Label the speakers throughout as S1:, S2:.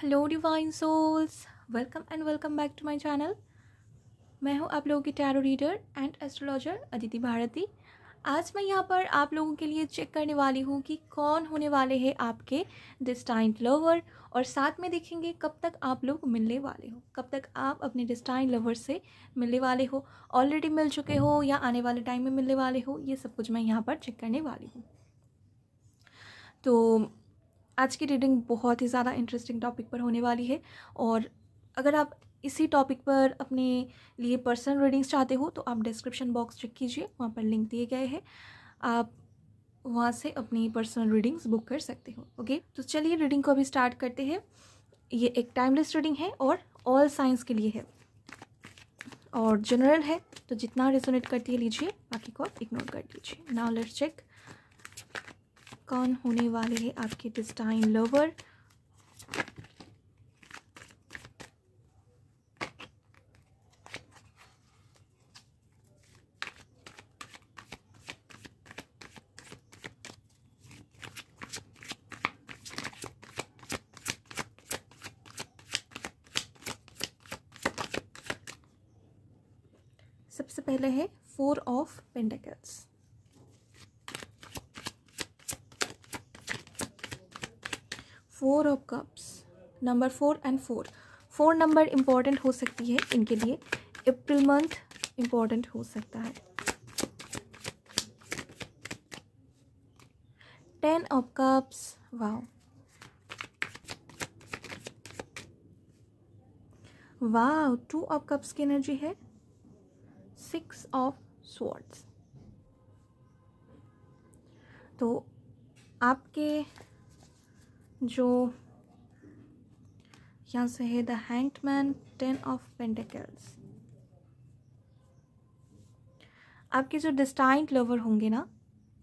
S1: Hello divine souls welcome and welcome back to my channel मैं हूं आप लोगों की tarot reader and astrologer Aditi Bharti आज मैं यहां पर आप लोगों के लिए चेक करने वाली हूं कि कौन होने वाले हैं आपके डिस्टाइन लवर और साथ में देखेंगे कब तक आप लोग मिलने वाले हो कब तक आप अपने डिस्टाइन लवर से मिलने वाले हो ऑलरेडी मिल चुके हो या आने वाले टाइम में मिलने वाले हो ये सब कुछ मैं यहाँ पर चेक करने वाली हूँ तो आज की रीडिंग बहुत ही ज़्यादा इंटरेस्टिंग टॉपिक पर होने वाली है और अगर आप इसी टॉपिक पर अपने लिए पर्सनल रीडिंग्स चाहते हो तो आप डिस्क्रिप्शन बॉक्स चेक कीजिए वहाँ पर लिंक दिए गए हैं आप वहाँ से अपनी पर्सनल रीडिंग्स बुक कर सकते हो ओके तो चलिए रीडिंग को अभी स्टार्ट करते हैं ये एक टाइमलेस रीडिंग है और ऑल साइंस के लिए है और जनरल है तो जितना रेजोनेट करती है लीजिए बाकी को आप इग्नोर कर दीजिए नाउ लेट्स चेक कौन होने वाले हैं आपके डिजाइन लवर सबसे पहले है four of pentacles four of cups number four and four four number important हो सकती है इनके लिए अप्रैल मंथ इम्पॉर्टेंट हो सकता है ten of cups wow wow two of cups की एनर्जी है सिक्स ऑफ स्वॉर्ड्स तो आपके जो यहाँ से है the hanged man ten of pentacles आपके जो डिस्टाइंट लवर होंगे ना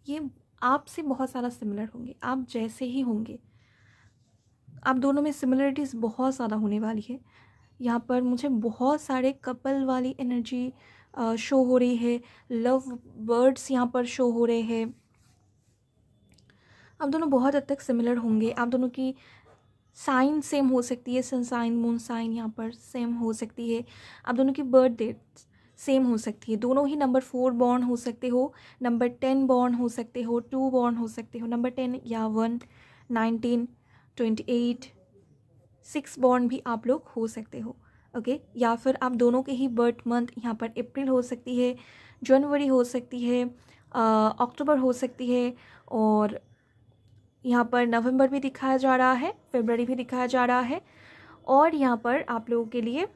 S1: ये आपसे बहुत सारा सिमिलर होंगे आप जैसे ही होंगे आप दोनों में सिमिलरिटीज़ बहुत ज़्यादा होने वाली है यहाँ पर मुझे बहुत सारे कपल वाली एनर्जी शो हो रही है लव बर्ड्स यहाँ पर शो हो रहे हैं आप दोनों बहुत हद तक सिमिलर होंगे आप दोनों की साइन सेम हो सकती है सन साइन मून साइन यहाँ पर सेम हो सकती है आप दोनों की बर्थ डेट सेम हो सकती है दोनों ही नंबर फोर बॉर्न हो सकते हो नंबर टेन बॉर्न हो सकते हो टू बॉर्न हो सकते हो नंबर टेन या one nineteen twenty eight six born भी आप लोग हो सकते हो ओके okay? या फिर आप दोनों के ही बर्थ मंथ यहाँ पर अप्रैल हो सकती है जनवरी हो सकती है अक्टूबर हो सकती है और यहाँ पर नवंबर भी दिखाया जा रहा है फेबररी भी दिखाया जा रहा है और यहाँ पर आप लोगों के लिए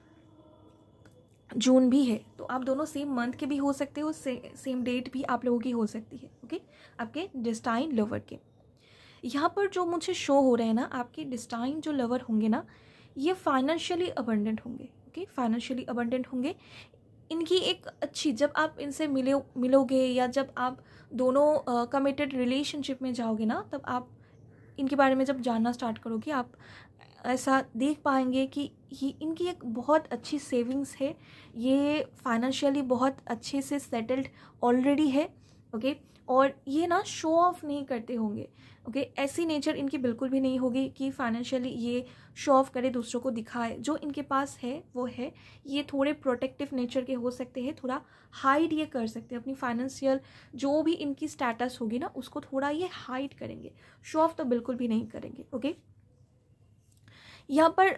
S1: जून भी है तो आप दोनों सेम मंथ के भी हो सकते हो से, सेम डेट भी आप लोगों की हो सकती है ओके आपके डिस्टाइन लवर के यहाँ पर जो मुझे शो हो रहे हैं ना आपके डिस्टाइन जो लवर होंगे ना ये फाइनेंशियली अबंडेंट होंगे ओके फाइनेंशियली अबंडेंट होंगे इनकी एक अच्छी जब आप इनसे मिले मिलोगे या जब आप दोनों कमिटेड uh, रिलेशनशिप में जाओगे ना तब आप इनके बारे में जब जानना स्टार्ट करोगे आप ऐसा देख पाएंगे कि ये इनकी एक बहुत अच्छी सेविंग्स है ये फाइनेंशियली बहुत अच्छे से सेटल्ड ऑलरेडी है ओके okay? और ये ना शो ऑफ नहीं करते होंगे ओके okay? ऐसी नेचर इनकी बिल्कुल भी नहीं होगी कि फाइनेंशियली ये शो ऑफ करे दूसरों को दिखाए जो इनके पास है वो है ये थोड़े प्रोटेक्टिव नेचर के हो सकते हैं थोड़ा हाइड ये कर सकते हैं अपनी फाइनेंशियल जो भी इनकी स्टेटस होगी ना उसको थोड़ा ये हाइड करेंगे शो ऑफ तो बिल्कुल भी नहीं करेंगे ओके okay? यहाँ पर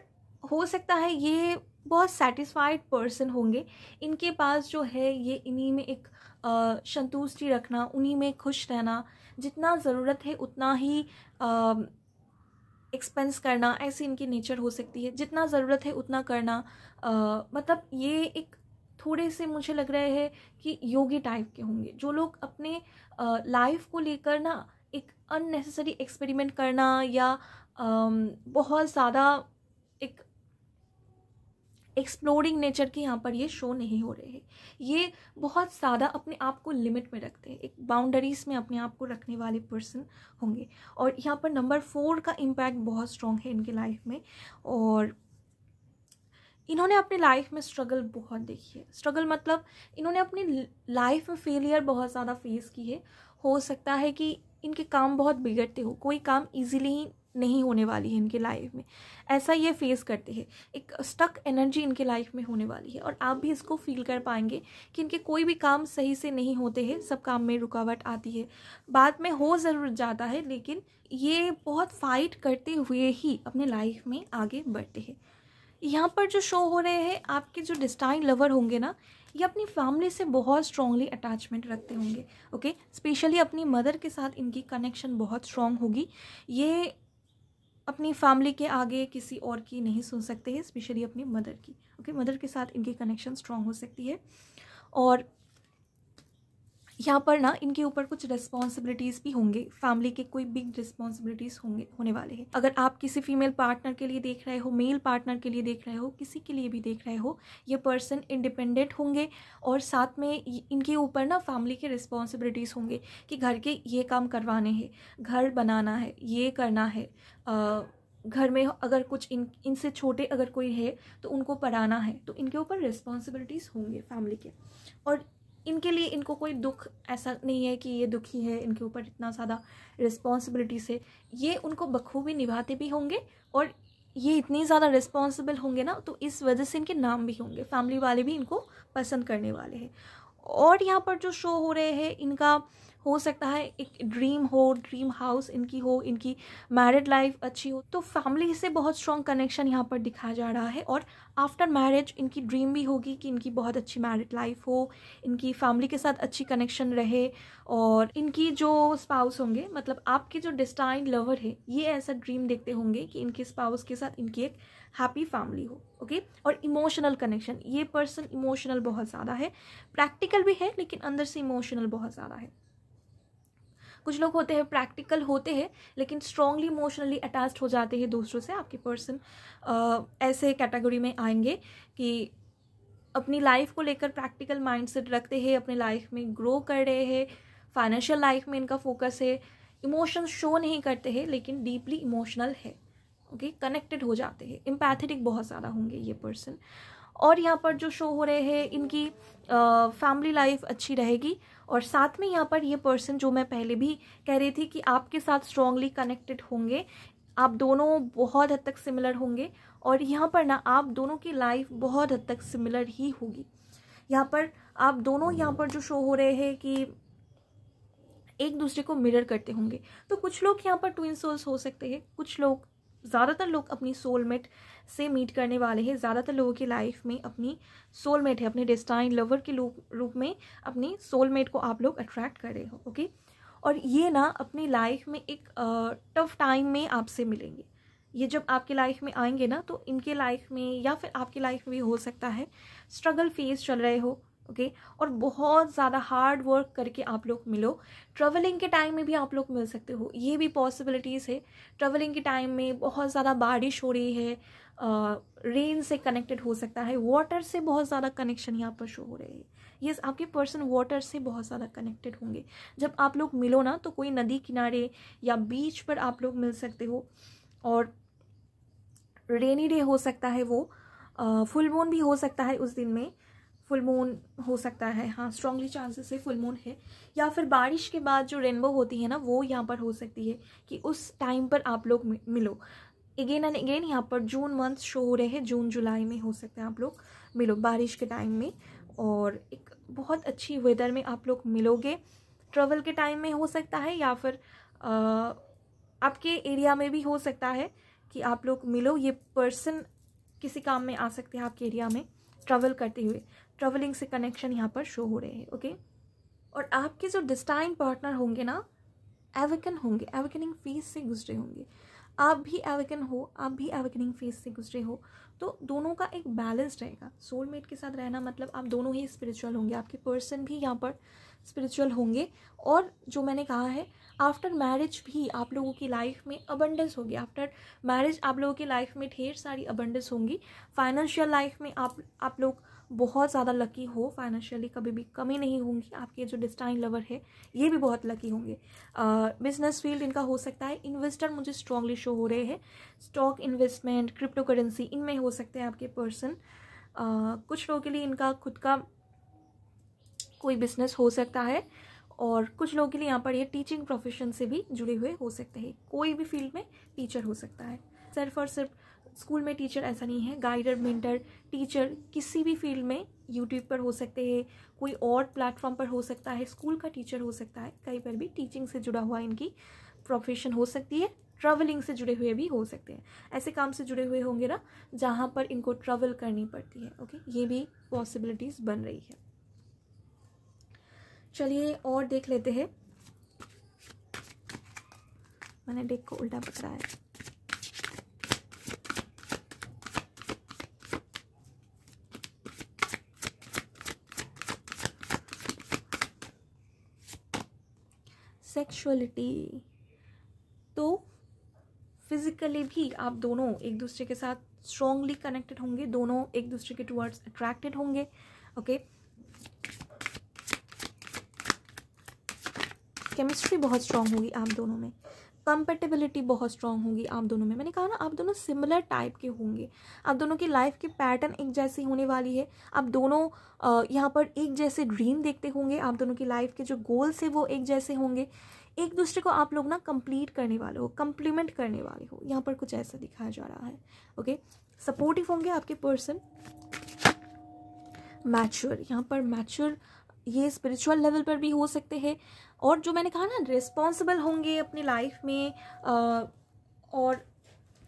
S1: हो सकता है ये बहुत सेटिस्फाइड पर्सन होंगे इनके पास जो है ये इन्हीं में एक संतुष्टि रखना उन्हीं में खुश रहना जितना ज़रूरत है उतना ही एक्सपेंस करना ऐसी इनकी नेचर हो सकती है जितना ज़रूरत है उतना करना आ, मतलब ये एक थोड़े से मुझे लग रहे हैं कि योगी टाइप के होंगे जो लोग अपने लाइफ को लेकर ना एक अननेसेसरी एक्सपेरिमेंट करना या आ, बहुत ज़्यादा एक एक्सप्लोरिंग नेचर के यहाँ पर ये शो नहीं हो रहे हैं ये बहुत सादा अपने आप को लिमिट में रखते हैं एक बाउंड्रीज में अपने आप को रखने वाले पर्सन होंगे और यहाँ पर नंबर फोर का इम्पैक्ट बहुत स्ट्रॉन्ग है इनके लाइफ में और इन्होंने अपने लाइफ में स्ट्रगल बहुत देखी है स्ट्रगल मतलब इन्होंने अपनी लाइफ में फेलियर बहुत ज़्यादा फेस की है हो सकता है कि इनके काम बहुत बिगड़ते हो कोई काम इजीली ही नहीं होने वाली है इनके लाइफ में ऐसा ये फेस करते हैं एक स्टक एनर्जी इनके लाइफ में होने वाली है और आप भी इसको फील कर पाएंगे कि इनके कोई भी काम सही से नहीं होते हैं सब काम में रुकावट आती है बाद में हो ज़रूर जाता है लेकिन ये बहुत फाइट करते हुए ही अपने लाइफ में आगे बढ़ते हैं यहाँ पर जो शो हो रहे हैं आपके जो डिस्टाइन लवर होंगे ना ये अपनी फैमिली से बहुत स्ट्रॉन्गली अटैचमेंट रखते होंगे ओके स्पेशली अपनी मदर के साथ इनकी कनेक्शन बहुत स्ट्रॉन्ग होगी ये अपनी फैमिली के आगे किसी और की नहीं सुन सकते हैं स्पेशली अपनी मदर की ओके okay? मदर के साथ इनकी कनेक्शन स्ट्रांग हो सकती है और यहाँ पर ना इनके ऊपर कुछ रिस्पॉन्सिबिलिटीज़ भी होंगे फैमिली के कोई बिग रिस्पॉन्सिबिलिटीज़ होंगे होने वाले हैं अगर आप किसी फीमेल पार्टनर के लिए देख रहे हो मेल पार्टनर के लिए देख रहे हो किसी के लिए भी देख रहे हो ये पर्सन इंडिपेंडेंट होंगे और साथ में इनके ऊपर ना फैमिली के रिस्पॉन्सिबिलिटीज़ होंगे कि घर के ये काम करवाने हैं घर बनाना है ये करना है आ, घर में अगर कुछ इन इनसे छोटे अगर कोई है तो उनको पढ़ाना है तो इनके ऊपर रिस्पॉन्सिबिलिटीज़ होंगे फैमिली के और इनके लिए इनको कोई दुख ऐसा नहीं है कि ये दुखी है इनके ऊपर इतना ज़्यादा रिस्पॉन्सिबिलिटी से ये उनको बखूबी निभाते भी होंगे और ये इतनी ज़्यादा रिस्पॉन्सिबल होंगे ना तो इस वजह से इनके नाम भी होंगे फैमिली वाले भी इनको पसंद करने वाले हैं और यहाँ पर जो शो हो रहे हैं इनका हो सकता है एक ड्रीम हो ड्रीम हाउस इनकी हो इनकी मैरिड लाइफ अच्छी हो तो फैमिली से बहुत स्ट्रॉन्ग कनेक्शन यहाँ पर दिखाया जा रहा है और आफ्टर मैरिज इनकी ड्रीम भी होगी कि इनकी बहुत अच्छी मैरिड लाइफ हो इनकी फैमिली के साथ अच्छी कनेक्शन रहे और इनकी जो स्पाउस होंगे मतलब आपके जो डिस्टाइन लवर है ये ऐसा ड्रीम देखते होंगे कि इनके स्पाउस के साथ इनकी एक हैप्पी फैमिली हो ओके और इमोशनल कनेक्शन ये पर्सन इमोशनल बहुत ज़्यादा है प्रैक्टिकल भी है लेकिन अंदर से इमोशनल बहुत ज़्यादा है कुछ लोग होते हैं प्रैक्टिकल होते हैं लेकिन स्ट्रांगली इमोशनली अटैच हो जाते हैं दूसरों से आपके पर्सन ऐसे कैटेगरी में आएंगे कि अपनी लाइफ को लेकर प्रैक्टिकल माइंडसेट रखते हैं अपने लाइफ में ग्रो कर रहे हैं फाइनेंशियल लाइफ में इनका फोकस है इमोशन शो नहीं करते हैं लेकिन डीपली इमोशनल है ओके okay? कनेक्टेड हो जाते हैं एम्पैथेटिक बहुत ज़्यादा होंगे ये पर्सन और यहाँ पर जो शो हो रहे हैं इनकी फैमिली लाइफ अच्छी रहेगी और साथ में यहाँ पर ये पर्सन जो मैं पहले भी कह रही थी कि आपके साथ स्ट्रांगली कनेक्टेड होंगे आप दोनों बहुत हद तक सिमिलर होंगे और यहाँ पर ना आप दोनों की लाइफ बहुत हद तक सिमिलर ही होगी यहाँ पर आप दोनों यहाँ पर जो शो हो रहे हैं कि एक दूसरे को मिरर करते होंगे तो कुछ लोग यहाँ पर ट्विन सोल्स हो सकते हैं कुछ लोग ज़्यादातर लोग अपनी सोलमेट से मीट करने वाले हैं ज़्यादातर लोगों की लाइफ में अपनी सोलमेट है अपने डिस्टाइन लवर के रूप में अपनी सोलमेट को आप लोग अट्रैक्ट कर रहे हो ओके और ये ना अपनी लाइफ में एक टफ टाइम में आपसे मिलेंगे ये जब आपकी लाइफ में आएंगे ना तो इनके लाइफ में या फिर आपकी लाइफ में भी हो सकता है स्ट्रगल फेज चल रहे हो ओके okay? और बहुत ज़्यादा हार्ड वर्क करके आप लोग मिलो ट्रैवलिंग के टाइम में भी आप लोग मिल सकते हो ये भी पॉसिबिलिटीज़ है ट्रैवलिंग के टाइम में बहुत ज़्यादा बारिश हो रही है रेन से कनेक्टेड हो सकता है वाटर से बहुत ज़्यादा कनेक्शन यहाँ पर शो हो रहे हैं ये yes, आपके पर्सन वाटर से बहुत ज़्यादा कनेक्टेड होंगे जब आप लोग मिलो ना तो कोई नदी किनारे या बीच पर आप लोग मिल सकते हो और रेनी डे हो सकता है वो फुल मून भी हो सकता है उस दिन में फुल मून हो सकता है हाँ स्ट्रांगली चांसेस है फुल मून है या फिर बारिश के बाद जो रेनबो होती है ना वो यहाँ पर हो सकती है कि उस टाइम पर आप लोग मिलो अगेन एंड अगेन यहाँ पर जून मंथ शो हो रहे हैं जून जुलाई में हो सकते हैं आप लोग मिलो बारिश के टाइम में और एक बहुत अच्छी वेदर में आप लोग मिलोगे ट्रेवल के टाइम में हो सकता है या फिर आ, आपके एरिया में भी हो सकता है कि आप लोग मिलो ये पर्सन किसी काम में आ सकते हैं आपके एरिया में ट्रैवल करते हुए ट्रेवलिंग से कनेक्शन यहाँ पर शो हो रहे हैं ओके और आपके जो डिस्टाइन पार्टनर होंगे ना एवेकन होंगे एवेकनिंग फेज से गुजरे होंगे आप भी एवेकन हो आप भी एवेकनिंग फेज से गुजरे हो तो दोनों का एक बैलेंस रहेगा सोलमेट के साथ रहना मतलब आप दोनों ही स्पिरिचुअल होंगे आपके पर्सन भी यहाँ पर स्पिरिचुअल होंगे और जो मैंने कहा है आफ्टर मैरिज भी आप लोगों की लाइफ में अबंडेंस होगी आफ्टर मैरिज आप लोगों की लाइफ में ढेर सारी अबंडेंस होंगी फाइनेंशियल लाइफ में आप आप लोग बहुत ज़्यादा लकी हो फाइनेंशियली कभी भी कमी नहीं होंगी आपके जो डिस्टाइन लवर है ये भी बहुत लकी होंगे बिजनेस फील्ड इनका हो सकता है इन्वेस्टर मुझे स्ट्रांगली शो हो रहे हैं स्टॉक इन्वेस्टमेंट क्रिप्टो करेंसी इनमें हो सकते हैं आपके पर्सन uh, कुछ लोगों के लिए इनका खुद का कोई बिजनेस हो सकता है और कुछ लोगों के लिए यहाँ पर ये टीचिंग प्रोफेशन से भी जुड़े हुए हो सकते हैं कोई भी फील्ड में टीचर हो सकता है सिर्फ और सिर्फ स्कूल में टीचर ऐसा नहीं है गाइडर मेंटर टीचर किसी भी फील्ड में यूट्यूब पर हो सकते हैं कोई और प्लेटफॉर्म पर हो सकता है स्कूल का टीचर हो सकता है कहीं पर भी टीचिंग से जुड़ा हुआ इनकी प्रोफेशन हो सकती है ट्रैवलिंग से जुड़े हुए भी हो सकते हैं ऐसे काम से जुड़े हुए होंगे ना जहाँ पर इनको ट्रैवल करनी पड़ती है ओके ये भी पॉसिबिलिटीज़ बन रही है चलिए और देख लेते हैं मैंने डेक को उल्टा पकड़ा है सेक्सुअलिटी तो फिजिकली भी आप दोनों एक दूसरे के साथ स्ट्रॉन्गली कनेक्टेड होंगे दोनों एक दूसरे के टूवर्ड्स अट्रैक्टेड होंगे ओके okay? केमिस्ट्री बहुत स्ट्रांग होगी आप दोनों में कंपेटेबिलिटी बहुत स्ट्रांग होगी आप दोनों में मैंने कहा ना आप दोनों सिमिलर टाइप के होंगे आप दोनों की लाइफ के पैटर्न एक जैसी होने वाली है आप दोनों यहाँ पर एक जैसे ड्रीम देखते होंगे आप दोनों की लाइफ के जो गोल्स है वो एक जैसे होंगे एक दूसरे को आप लोग ना कंप्लीट करने वाले हो कंप्लीमेंट करने वाले हो यहाँ पर कुछ ऐसा दिखाया जा रहा है ओके सपोर्टिव होंगे आपके पर्सन मैच्योर यहाँ पर मैच्योर ये स्पिरिचुअल लेवल पर भी हो सकते हैं और जो मैंने कहा ना रिस्पॉन्सिबल होंगे अपनी लाइफ में आ, और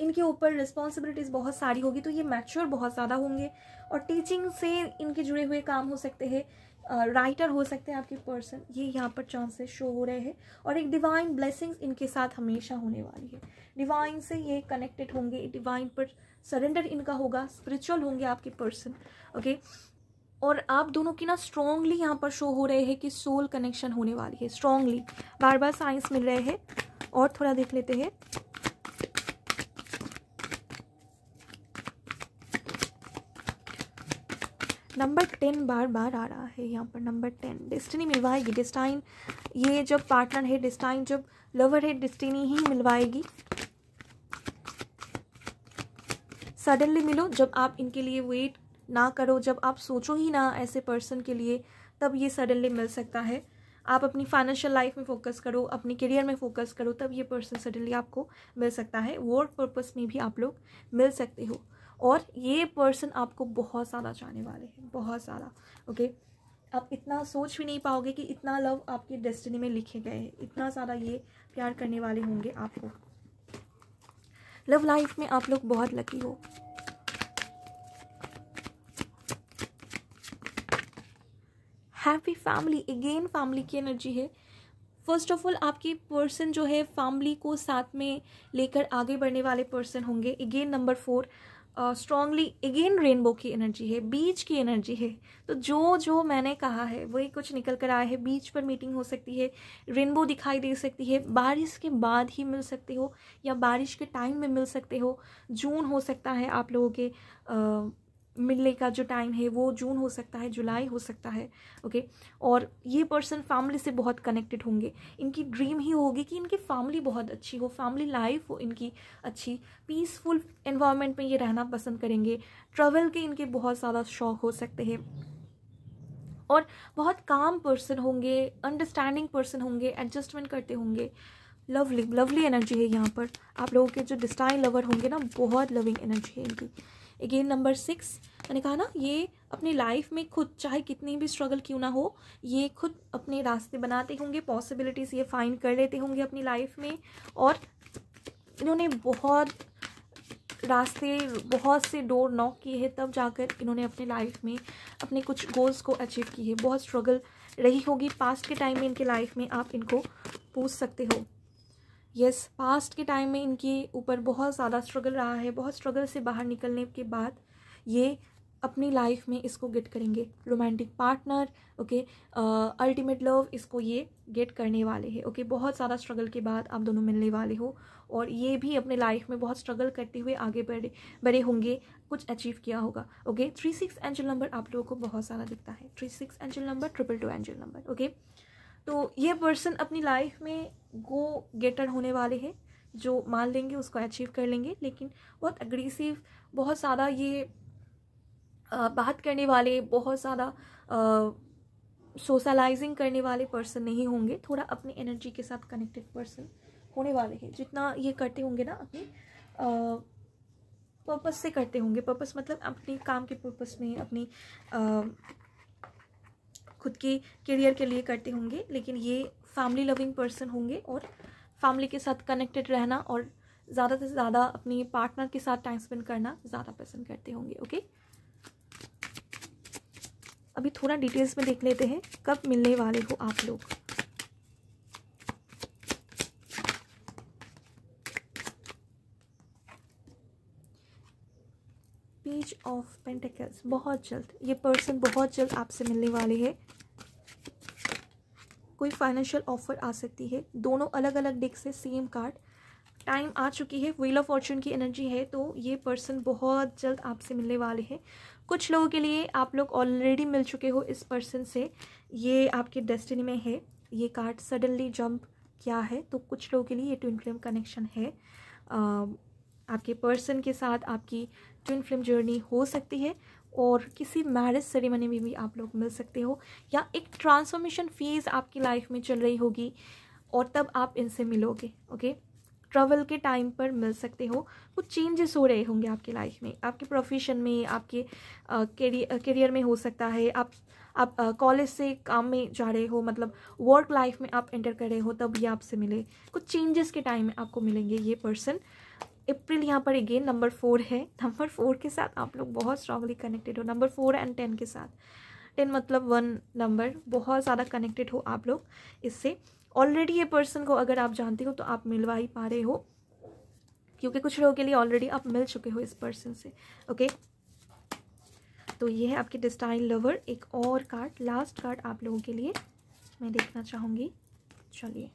S1: इनके ऊपर रिस्पॉन्सिबिलिटीज़ बहुत सारी होगी तो ये मैच्योर बहुत ज़्यादा होंगे और टीचिंग से इनके जुड़े हुए काम हो सकते हैं राइटर हो सकते हैं आपके पर्सन ये यहाँ पर चांसेस शो हो रहे हैं और एक डिवाइन ब्लेसिंग्स इनके साथ हमेशा होने वाली है डिवाइन से ये कनेक्टेड होंगे डिवाइन पर सरेंडर इनका होगा स्पिरिचुअल होंगे आपके पर्सन ओके okay? और आप दोनों की ना स्ट्रांगली यहाँ पर शो हो रहे हैं कि सोल कनेक्शन होने वाली है स्ट्रांगली बार बार साइंस मिल रहे हैं और थोड़ा देख लेते हैं नंबर टेन बार बार आ रहा है यहाँ पर नंबर टेन डिस्टिनी मिलवाएगी डिस्टाइन ये जब पार्टनर है डिस्टाइन जब लवर है डिस्टिनी ही मिलवाएगी सडनली मिलो जब आप इनके लिए वेट ना करो जब आप सोचो ही ना ऐसे पर्सन के लिए तब ये सडनली मिल सकता है आप अपनी फाइनेंशियल लाइफ में फोकस करो अपने करियर में फोकस करो तब ये पर्सन सडनली आपको मिल सकता है वर्क पर्पस में भी आप लोग मिल सकते हो और ये पर्सन आपको बहुत ज़्यादा चाहने वाले हैं बहुत ज़्यादा ओके आप इतना सोच भी नहीं पाओगे कि इतना लव आपकी डेस्टिनी में लिखे गए हैं इतना ज़्यादा ये प्यार करने वाले होंगे आपको लव लाइफ में आप लोग बहुत लकी हो हैप्पी फैमिली अगेन फैमिली की एनर्जी है फर्स्ट ऑफ ऑल आपकी पर्सन जो है फैमिली को साथ में लेकर आगे बढ़ने वाले पर्सन होंगे again number four strongly again rainbow की एनर्जी है बीच की एनर्जी है तो जो जो मैंने कहा है वही कुछ निकल कर आया है बीच पर मीटिंग हो सकती है रेनबो दिखाई दे सकती है बारिश के बाद ही मिल सकते हो या बारिश के टाइम में मिल सकते हो जून हो सकता है आप लोगों के uh, मिलने का जो टाइम है वो जून हो सकता है जुलाई हो सकता है ओके और ये पर्सन फैमिली से बहुत कनेक्टेड होंगे इनकी ड्रीम ही होगी कि इनकी फैमिली बहुत अच्छी हो फैमिली लाइफ हो इनकी अच्छी पीसफुल एनवायरनमेंट में ये रहना पसंद करेंगे ट्रैवल के इनके बहुत ज़्यादा शौक हो सकते हैं और बहुत काम पर्सन होंगे अंडरस्टैंडिंग पर्सन होंगे एडजस्टमेंट करते होंगे लवली लवली एनर्जी है यहाँ पर आप लोगों के जो डिस्टाइन लवर होंगे ना बहुत लविंग एनर्जी है इनकी अगेन नंबर सिक्स मैंने कहा ना ये अपनी लाइफ में खुद चाहे कितनी भी स्ट्रगल क्यों ना हो ये खुद अपने रास्ते बनाते होंगे पॉसिबिलिटीज़ ये फाइंड कर लेते होंगे अपनी लाइफ में और इन्होंने बहुत रास्ते बहुत से डोर नॉक किए हैं तब जाकर इन्होंने अपने लाइफ में अपने कुछ गोल्स को अचीव किए बहुत स्ट्रगल रही होगी पास्ट के टाइम में इनके लाइफ में आप इनको पूछ सकते हो यस पास्ट के टाइम में इनके ऊपर बहुत ज़्यादा स्ट्रगल रहा है बहुत स्ट्रगल से बाहर निकलने के बाद ये अपनी लाइफ में इसको गेट करेंगे romantic partner okay ultimate love इसको ये गेट करने वाले हैं ओके okay? बहुत सारा स्ट्रगल के बाद आप दोनों मिलने वाले हो और ये भी अपने लाइफ में बहुत स्ट्रगल करते हुए आगे बढ़े बड़े होंगे कुछ अचीव किया होगा okay three six angel number आप लोगों को बहुत सारा दिखता है three six angel number triple two angel number okay तो ये पर्सन अपनी लाइफ में गो गेटर होने वाले हैं जो मान लेंगे उसको अचीव कर लेंगे लेकिन बहुत अग्रेसिव बहुत ज़्यादा ये बात करने वाले बहुत ज़्यादा सोशलाइजिंग करने वाले पर्सन नहीं होंगे थोड़ा अपने एनर्जी के साथ कनेक्टेड पर्सन होने वाले हैं जितना ये करते होंगे ना अपने पर्पस से करते होंगे पर्पस मतलब अपने काम के पर्पस में अपनी खुद के करियर के लिए करते होंगे लेकिन ये फैमिली लविंग पर्सन होंगे और फैमिली के साथ कनेक्टेड रहना और ज़्यादा से ज़्यादा अपने पार्टनर के साथ टाइम स्पेंड करना ज़्यादा पसंद करते होंगे ओके अभी थोड़ा डिटेल्स में देख लेते हैं कब मिलने वाले हो आप लोग ऑफ पेंटिकल्स बहुत जल्द ये पर्सन बहुत जल्द आपसे मिलने वाले है कोई फाइनेंशियल ऑफर आ सकती है दोनों अलग अलग डेक से सेम कार्ड टाइम आ चुकी है व्हील ऑफ फॉर्चून की एनर्जी है तो ये पर्सन बहुत जल्द आपसे मिलने वाले हैं कुछ लोगों के लिए आप लोग ऑलरेडी मिल चुके हो इस पर्सन से ये आपके डेस्टिनी में है ये कार्ड सडनली जंप किया है तो कुछ लोगों के लिए ये ट्विन फ्लेम कनेक्शन है आ, आपके पर्सन के साथ आपकी ट्विन फिल्म जर्नी हो सकती है और किसी मैरिज सेरेमनी में भी आप लोग मिल सकते हो या एक ट्रांसफॉर्मेशन फेज़ आपकी लाइफ में चल रही होगी और तब आप इनसे मिलोगे ओके ट्रैवल के टाइम पर मिल सकते हो कुछ चेंजेस हो रहे होंगे आपकी लाइफ में आपके प्रोफेशन में आपके करियर में हो सकता है आप आप कॉलेज से काम में जा रहे हो मतलब वर्क लाइफ में आप एंटर कर रहे हो तब ये आपसे मिले कुछ चेंजेस के टाइम में आपको मिलेंगे ये पर्सन अप्रैल यहाँ पर अगेन नंबर फोर है नंबर फोर के साथ आप लोग बहुत स्ट्रांगली कनेक्टेड हो नंबर फोर एंड टेन के साथ टेन मतलब वन नंबर बहुत ज़्यादा कनेक्टेड हो आप लोग इससे ऑलरेडी ये पर्सन को अगर आप जानते हो तो आप मिलवा ही पा रहे हो क्योंकि कुछ लोगों के लिए ऑलरेडी आप मिल चुके हो इस पर्सन से ओके तो ये है आपके डिस्टाइन लवर एक और कार्ड लास्ट कार्ड आप लोगों के लिए मैं देखना चाहूँगी चलिए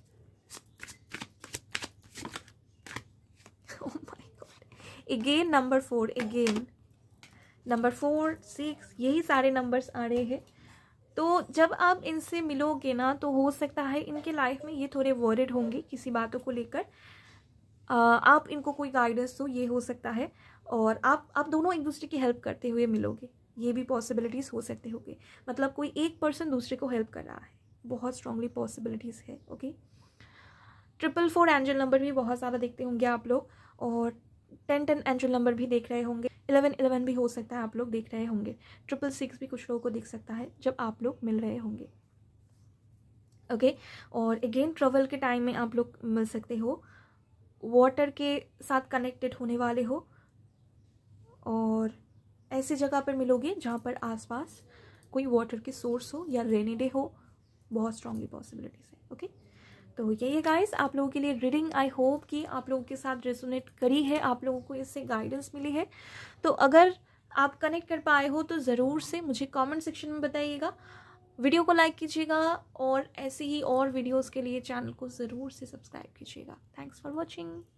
S1: again number four again number four six यही सारे नंबर्स आ रहे हैं तो जब आप इनसे मिलोगे ना तो हो सकता है इनके लाइफ में ये थोड़े वॉरिड होंगे किसी बातों को लेकर आप इनको कोई गाइडेंस दो ये हो सकता है और आप आप दोनों एक दूसरे की हेल्प करते हुए मिलोगे ये भी पॉसिबिलिटीज़ हो सकते होंगे मतलब कोई एक पर्सन दूसरे को हेल्प कर रहा है बहुत स्ट्रांगली पॉसिबिलिटीज़ है okay triple four angel number भी बहुत ज़्यादा देखते होंगे आप लोग और टेन टेन एंजल नंबर भी देख रहे होंगे इलेवन इलेवन भी हो सकता है आप लोग देख रहे होंगे ट्रिपल सिक्स भी कुछ लोगों को दिख सकता है जब आप लोग मिल रहे होंगे ओके okay? और अगेन ट्रेवल के टाइम में आप लोग मिल सकते हो वाटर के साथ कनेक्टेड होने वाले हो और ऐसी जगह पर मिलोगे जहाँ पर आसपास कोई वाटर के सोर्स हो या रेनी डे हो बहुत स्ट्रांगली पॉसिबिलिटीज़ है ओके okay? तो यही गाइस आप लोगों के लिए रीडिंग आई होप कि आप लोगों के साथ रेजोनेट करी है आप लोगों को इससे गाइडेंस मिली है तो अगर आप कनेक्ट कर पाए हो तो ज़रूर से मुझे कमेंट सेक्शन में बताइएगा वीडियो को लाइक कीजिएगा और ऐसे ही और वीडियोस के लिए चैनल को ज़रूर से सब्सक्राइब कीजिएगा थैंक्स फॉर वॉचिंग